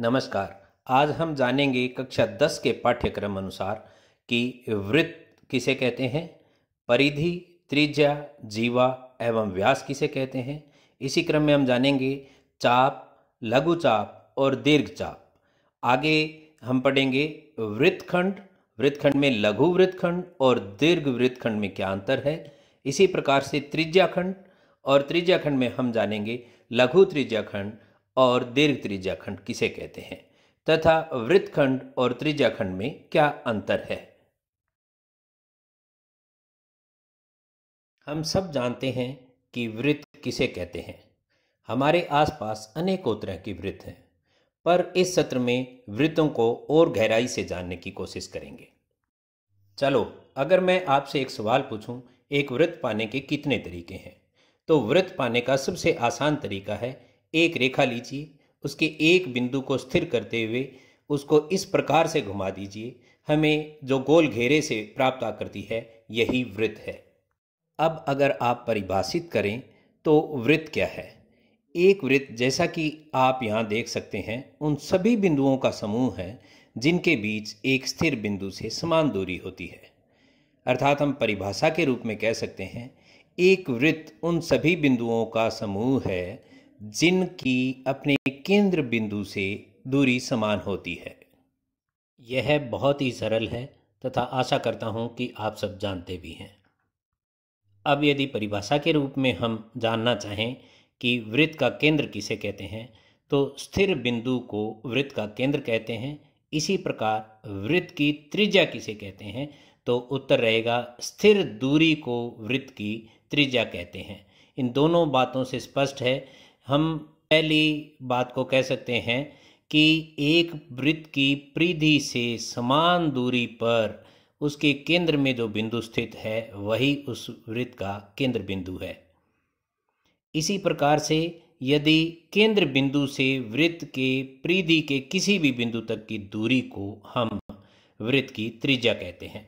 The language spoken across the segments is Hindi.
नमस्कार आज हम जानेंगे कक्षा दस के पाठ्यक्रम अनुसार कि वृत्त किसे कहते हैं परिधि त्रिज्या जीवा एवं व्यास किसे कहते हैं इसी क्रम में हम जानेंगे चाप लघु चाप और दीर्घ चाप आगे हम पढ़ेंगे वृत्तखंड वृत्तखंड में लघु वृत्तखंड और दीर्घ वृत्तखंड में क्या अंतर है इसी प्रकार से त्रिज्या खंड और त्रिज्या खंड में हम जानेंगे लघु त्रिज्या खंड और दीर्घ त्रिज्याखंड खंड किसे कहते हैं तथा वृत्त खंड और त्रिज्याखंड में क्या अंतर है हम सब जानते हैं कि वृत्त किसे कहते हैं हमारे आसपास अनेकों तरह के वृत्त हैं पर इस सत्र में वृत्तों को और गहराई से जानने की कोशिश करेंगे चलो अगर मैं आपसे एक सवाल पूछूं एक वृत्त पाने के कितने तरीके हैं तो वृत्त पाने का सबसे आसान तरीका है एक रेखा लीजिए उसके एक बिंदु को स्थिर करते हुए उसको इस प्रकार से घुमा दीजिए हमें जो गोल घेरे से प्राप्त आकृति है यही वृत्त है अब अगर आप परिभाषित करें तो वृत्त क्या है एक वृत्त जैसा कि आप यहाँ देख सकते हैं उन सभी बिंदुओं का समूह है जिनके बीच एक स्थिर बिंदु से समान दूरी होती है अर्थात हम परिभाषा के रूप में कह सकते हैं एक वृत्त उन सभी बिंदुओं का समूह है जिनकी अपने केंद्र बिंदु से दूरी समान होती है यह बहुत ही सरल है तथा आशा करता हूँ कि आप सब जानते भी हैं अब यदि परिभाषा के रूप में हम जानना चाहें कि वृत्त का केंद्र किसे कहते हैं तो स्थिर बिंदु को वृत्त का केंद्र कहते हैं इसी प्रकार वृत्त की त्रिज्या किसे कहते हैं तो उत्तर रहेगा स्थिर दूरी को वृत्त की त्रिज्या कहते हैं इन दोनों बातों से स्पष्ट है हम पहली बात को कह सकते हैं कि एक वृत्त की परिधि से समान दूरी पर उसके केंद्र में जो बिंदु स्थित है वही उस वृत्त का केंद्र बिंदु है इसी प्रकार से यदि केंद्र बिंदु से वृत्त के परिधि के किसी भी बिंदु तक की दूरी को हम वृत्त की त्रिज्या कहते हैं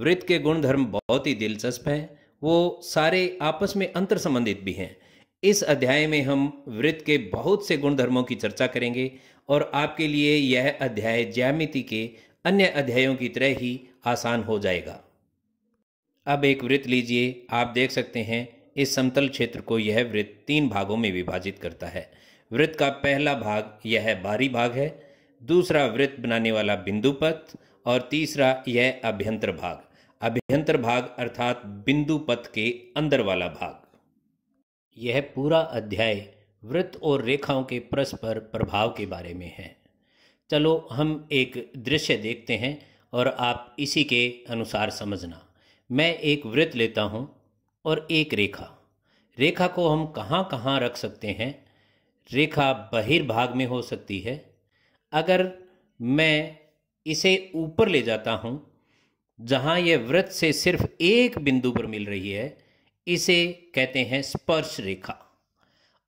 वृत्त के गुणधर्म बहुत ही दिलचस्प हैं वो सारे आपस में अंतर संबंधित भी हैं इस अध्याय में हम वृत्त के बहुत से गुणधर्मों की चर्चा करेंगे और आपके लिए यह अध्याय ज्यामिति के अन्य अध्यायों की तरह ही आसान हो जाएगा अब एक वृत्त लीजिए आप देख सकते हैं इस समतल क्षेत्र को यह वृत्त तीन भागों में विभाजित करता है वृत्त का पहला भाग यह बाहरी भाग है दूसरा वृत्त बनाने वाला बिंदुपथ और तीसरा यह अभ्यंतर भाग अभ्यंतर भाग अर्थात बिंदु पथ के अंदर वाला भाग यह पूरा अध्याय वृत्त और रेखाओं के परस्पर प्रभाव के बारे में है चलो हम एक दृश्य देखते हैं और आप इसी के अनुसार समझना मैं एक वृत्त लेता हूँ और एक रेखा रेखा को हम कहाँ कहाँ रख सकते हैं रेखा बहिर्भाग में हो सकती है अगर मैं इसे ऊपर ले जाता हूँ जहाँ यह वृत्त से सिर्फ एक बिंदु पर मिल रही है इसे कहते हैं स्पर्श रेखा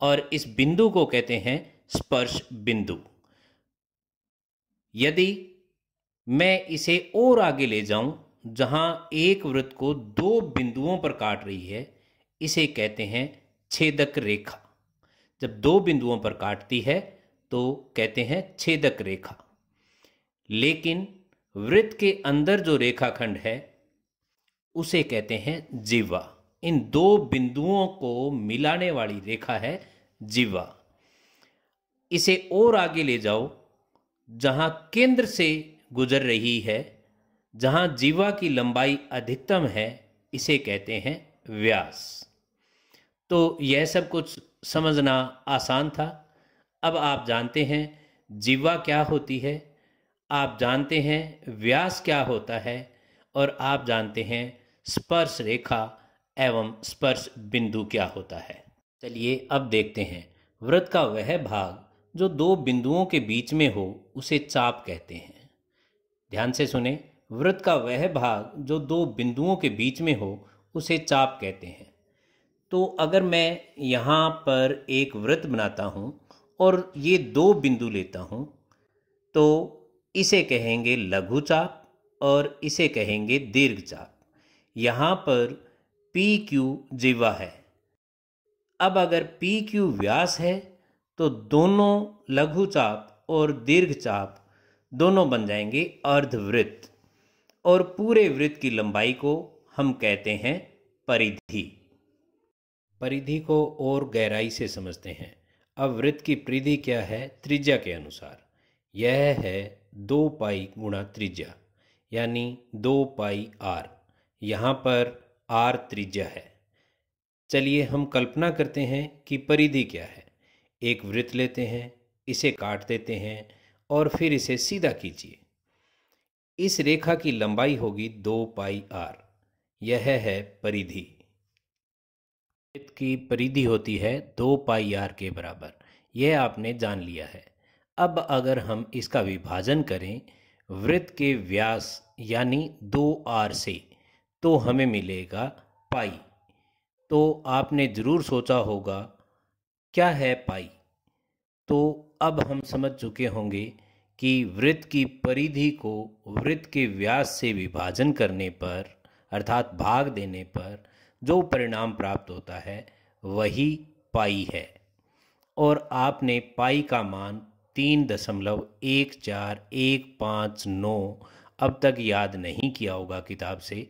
और इस बिंदु को कहते हैं स्पर्श बिंदु यदि मैं इसे और आगे ले जाऊं जहां एक वृत्त को दो बिंदुओं पर काट रही है इसे कहते हैं छेदक रेखा जब दो बिंदुओं पर काटती है तो कहते हैं छेदक रेखा लेकिन वृत्त के अंदर जो रेखाखंड है उसे कहते हैं जीवा इन दो बिंदुओं को मिलाने वाली रेखा है जीवा इसे और आगे ले जाओ जहां केंद्र से गुजर रही है जहां जीवा की लंबाई अधिकतम है इसे कहते हैं व्यास तो यह सब कुछ समझना आसान था अब आप जानते हैं जीवा क्या होती है आप जानते हैं व्यास क्या होता है और आप जानते हैं स्पर्श रेखा एवं स्पर्श बिंदु क्या होता है चलिए अब देखते हैं व्रत का वह भाग जो दो बिंदुओं के बीच में हो उसे चाप कहते हैं ध्यान से सुने व्रत का वह भाग जो दो बिंदुओं के बीच में हो उसे चाप कहते हैं तो अगर मैं यहाँ पर एक व्रत बनाता हूँ और ये दो बिंदु लेता हूँ तो इसे कहेंगे लघु चाप और इसे कहेंगे दीर्घ चाप यहाँ पर पी क्यू जीवा है अब अगर पी क्यू व्यास है तो दोनों लघु चाप और दीर्घ चाप दोनों बन जाएंगे अर्धवृत्त और पूरे वृत्त की लंबाई को हम कहते हैं परिधि परिधि को और गहराई से समझते हैं अब वृत्त की परिधि क्या है त्रिज्या के अनुसार यह है दो पाई गुणा त्रिज्या यानी दो पाई आर यहाँ पर आर त्रिज्या है चलिए हम कल्पना करते हैं कि परिधि क्या है एक वृत्त लेते हैं इसे काट देते हैं और फिर इसे सीधा कीजिए इस रेखा की लंबाई होगी दो पाई आर यह है परिधि वृत्त की परिधि होती है दो पाई आर के बराबर यह आपने जान लिया है अब अगर हम इसका विभाजन करें वृत्त के व्यास यानी दो आर से तो हमें मिलेगा पाई तो आपने ज़रूर सोचा होगा क्या है पाई तो अब हम समझ चुके होंगे कि वृत्त की परिधि को वृत्त के व्यास से विभाजन करने पर अर्थात भाग देने पर जो परिणाम प्राप्त होता है वही पाई है और आपने पाई का मान तीन दशमलव एक चार एक पाँच नौ अब तक याद नहीं किया होगा किताब से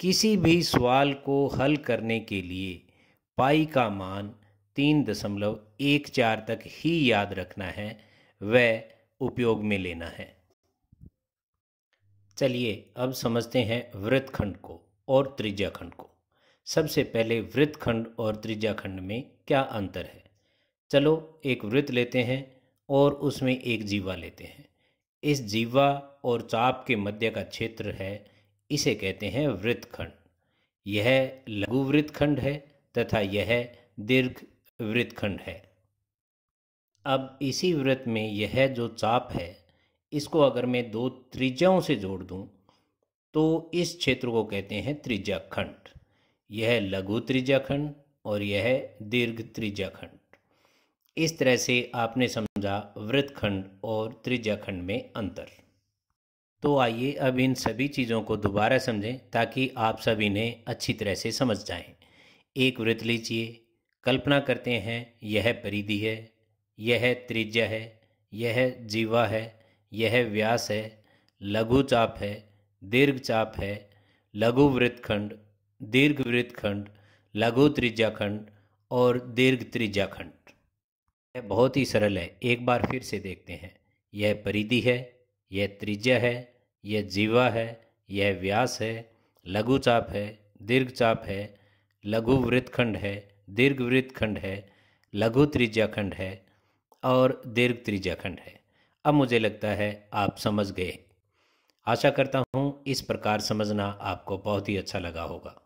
किसी भी सवाल को हल करने के लिए पाई का मान तीन दशमलव एक चार तक ही याद रखना है व उपयोग में लेना है चलिए अब समझते हैं वृत्तखंड को और त्रिज्याखंड को सबसे पहले वृत्तखंड और त्रिज्याखंड में क्या अंतर है चलो एक वृत्त लेते हैं और उसमें एक जीवा लेते हैं इस जीवा और चाप के मध्य का क्षेत्र है इसे कहते हैं वृत्तखंड यह लघु वृत्तखंड है तथा यह दीर्घ वृत्तखंड है अब इसी व्रत में यह जो चाप है इसको अगर मैं दो त्रिज्याओं से जोड़ दूं तो इस क्षेत्र को कहते हैं त्रिज्या खंड यह लघु त्रिज्या खंड और यह दीर्घ त्रिज्या खंड इस तरह से आपने समझा वृत्तखंड और त्रिज्या खंड में अंतर तो आइए अब इन सभी चीज़ों को दोबारा समझें ताकि आप सब इन्हें अच्छी तरह से समझ जाएं। एक वृत्त लीजिए कल्पना करते हैं यह परिधि है यह त्रिज्या है यह जीवा है यह व्यास है लघु चाप है दीर्घ चाप है लघु वृत्तखंड दीर्घ वृत्तखंड लघु त्रिज्याखंड और दीर्घ त्रिज्याखंड यह बहुत ही सरल है एक बार फिर से देखते हैं यह परिधि है यह त्रिज्या है यह जीवा है यह व्यास है लघु चाप है दीर्घ चाप है लघु वृत्तखंड है दीर्घ वृत्तखंड है लघु त्रिज्याखंड है और दीर्घ त्रिज्याखंड है अब मुझे लगता है आप समझ गए आशा करता हूँ इस प्रकार समझना आपको बहुत ही अच्छा लगा होगा